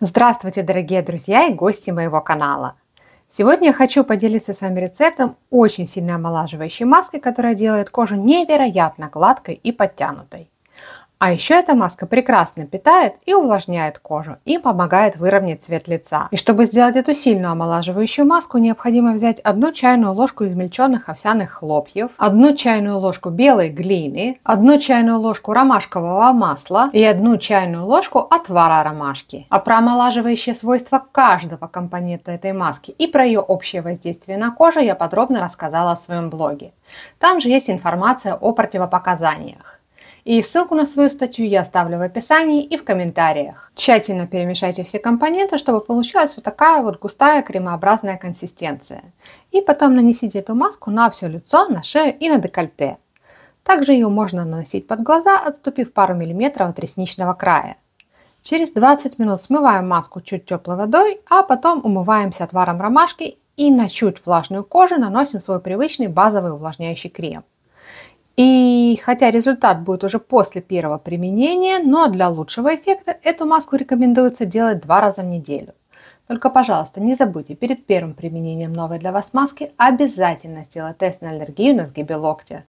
Здравствуйте, дорогие друзья и гости моего канала! Сегодня я хочу поделиться с вами рецептом очень сильно омолаживающей маски, которая делает кожу невероятно гладкой и подтянутой. А еще эта маска прекрасно питает и увлажняет кожу, и помогает выровнять цвет лица. И чтобы сделать эту сильную омолаживающую маску, необходимо взять одну чайную ложку измельченных овсяных хлопьев, одну чайную ложку белой глины, одну чайную ложку ромашкового масла и одну чайную ложку отвара ромашки. А про омолаживающие свойства каждого компонента этой маски и про ее общее воздействие на кожу я подробно рассказала в своем блоге. Там же есть информация о противопоказаниях. И ссылку на свою статью я оставлю в описании и в комментариях. Тщательно перемешайте все компоненты, чтобы получилась вот такая вот густая кремообразная консистенция. И потом нанесите эту маску на все лицо, на шею и на декольте. Также ее можно наносить под глаза, отступив пару миллиметров от ресничного края. Через 20 минут смываем маску чуть теплой водой, а потом умываемся отваром ромашки и на чуть влажную кожу наносим свой привычный базовый увлажняющий крем. И хотя результат будет уже после первого применения, но для лучшего эффекта эту маску рекомендуется делать два раза в неделю. Только, пожалуйста, не забудьте перед первым применением новой для вас маски обязательно сделать тест на аллергию на сгибе локтя.